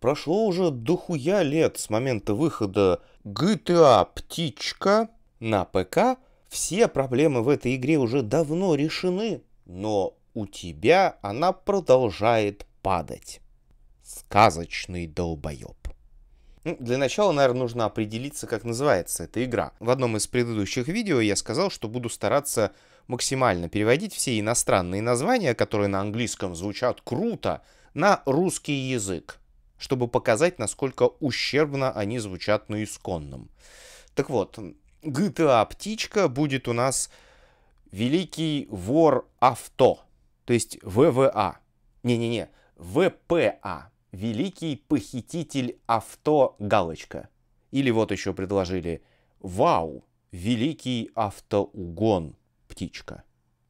Прошло уже дохуя лет с момента выхода GTA «Птичка» на ПК. Все проблемы в этой игре уже давно решены, но у тебя она продолжает падать. Сказочный долбоеб. Ну, для начала, наверное, нужно определиться, как называется эта игра. В одном из предыдущих видео я сказал, что буду стараться максимально переводить все иностранные названия, которые на английском звучат круто, на русский язык чтобы показать, насколько ущербно они звучат на исконном. Так вот, GTA а «Птичка» будет у нас «Великий вор авто», то есть ВВА. Не-не-не, ВПА. Великий похититель авто галочка. Или вот еще предложили «Вау, великий автоугон птичка».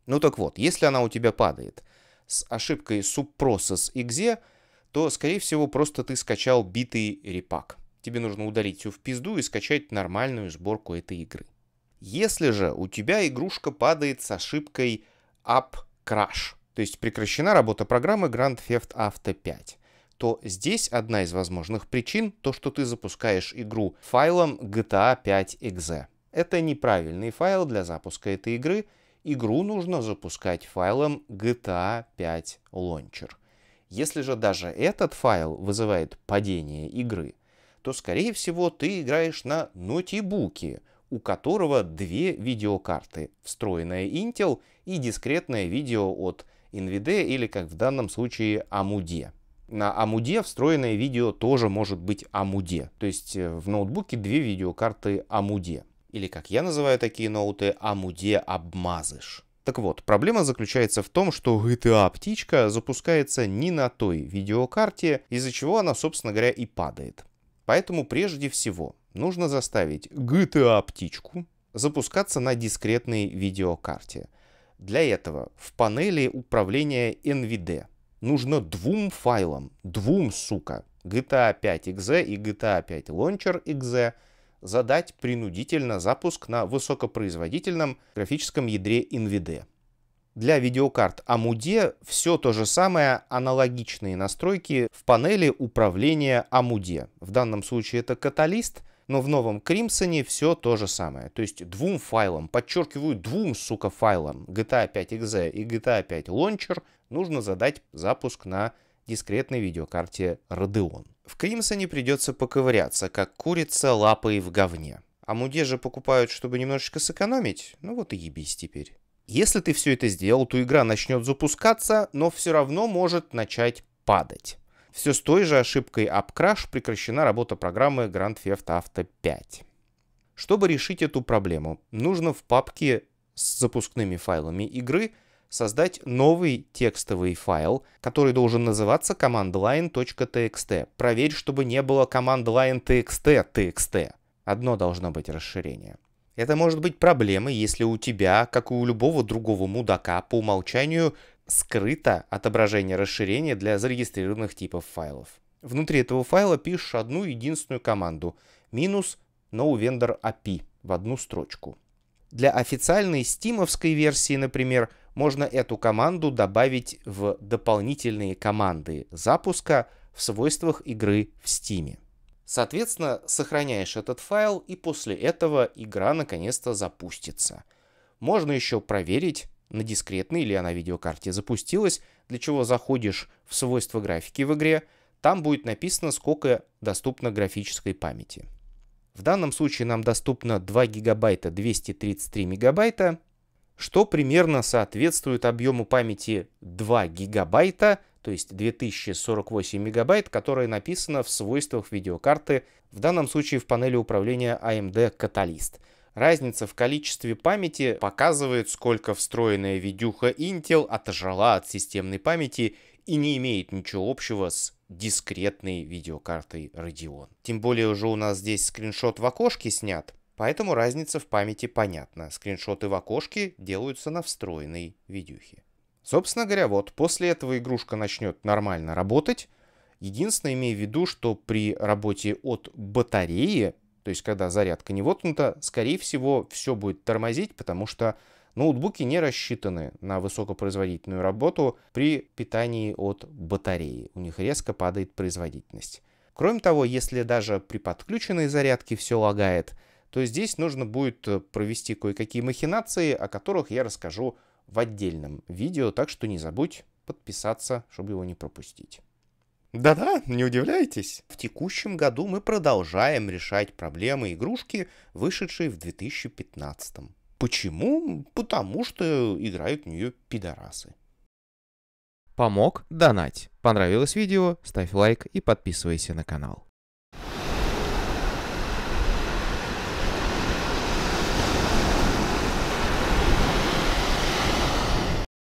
Ну так вот, если она у тебя падает с ошибкой subprocess.exe, то, скорее всего, просто ты скачал битый репак. Тебе нужно удалить все в пизду и скачать нормальную сборку этой игры. Если же у тебя игрушка падает с ошибкой "app Crash, то есть прекращена работа программы Grand Theft Auto 5, то здесь одна из возможных причин то, что ты запускаешь игру файлом GTA 5.exe. Это неправильный файл для запуска этой игры. Игру нужно запускать файлом GTA 5 Launcher. Если же даже этот файл вызывает падение игры, то, скорее всего, ты играешь на нотибуке, у которого две видеокарты, встроенная Intel и дискретное видео от NVD или, как в данном случае, AMUDE. На AMUDE встроенное видео тоже может быть AMUDE, то есть э, в ноутбуке две видеокарты AMUDE. Или, как я называю такие ноуты, AMUDE обмазыш. Так вот, проблема заключается в том, что GTA а птичка запускается не на той видеокарте, из-за чего она, собственно говоря, и падает. Поэтому прежде всего нужно заставить GTA а птичку запускаться на дискретной видеокарте. Для этого в панели управления NVD нужно двум файлам, двум, сука, GTA 5 .exe и GTA 5 Launcher .exe задать принудительно запуск на высокопроизводительном графическом ядре NVD. Для видеокарт AMUDE все то же самое, аналогичные настройки в панели управления AMUDE. В данном случае это каталист, но в новом Crimson все то же самое. То есть двум файлам, подчеркиваю, двум, сука, файлам GTA 5 exe и GTA 5 Launcher нужно задать запуск на дискретной видеокарте Radeon. В Кримсоне придется поковыряться, как курица лапой в говне. А мудежи покупают, чтобы немножечко сэкономить? Ну вот и ебись теперь. Если ты все это сделал, то игра начнет запускаться, но все равно может начать падать. Все с той же ошибкой Upcrash прекращена работа программы Grand Theft Auto 5. Чтобы решить эту проблему, нужно в папке с запускными файлами игры – создать новый текстовый файл, который должен называться commandline.txt. Проверь, чтобы не было commandline.txt txt. Одно должно быть расширение. Это может быть проблемой, если у тебя, как и у любого другого мудака, по умолчанию скрыто отображение расширения для зарегистрированных типов файлов. Внутри этого файла пишешь одну единственную команду минус no vendor API в одну строчку. Для официальной стимовской версии, например, можно эту команду добавить в дополнительные команды запуска в свойствах игры в Steam. Соответственно, сохраняешь этот файл, и после этого игра наконец-то запустится. Можно еще проверить, на дискретной или она видеокарте запустилась, для чего заходишь в свойства графики в игре, там будет написано, сколько доступно графической памяти. В данном случае нам доступно 2 гигабайта 233 мегабайта, что примерно соответствует объему памяти 2 гигабайта, то есть 2048 мегабайт, которое написано в свойствах видеокарты, в данном случае в панели управления AMD а Catalyst. Разница в количестве памяти показывает, сколько встроенная видюха Intel отожрала от системной памяти и не имеет ничего общего с дискретной видеокартой Radeon. Тем более уже у нас здесь скриншот в окошке снят, Поэтому разница в памяти понятна. Скриншоты в окошке делаются на встроенной видюхе. Собственно говоря, вот после этого игрушка начнет нормально работать. Единственное, имея в виду, что при работе от батареи, то есть когда зарядка не воткнута, скорее всего все будет тормозить, потому что ноутбуки не рассчитаны на высокопроизводительную работу при питании от батареи. У них резко падает производительность. Кроме того, если даже при подключенной зарядке все лагает – то здесь нужно будет э, провести кое-какие махинации, о которых я расскажу в отдельном видео, так что не забудь подписаться, чтобы его не пропустить. Да-да, не удивляйтесь. В текущем году мы продолжаем решать проблемы игрушки, вышедшей в 2015. Почему? Потому что играют в нее пидорасы. Помог? Донать. Понравилось видео? Ставь лайк и подписывайся на канал.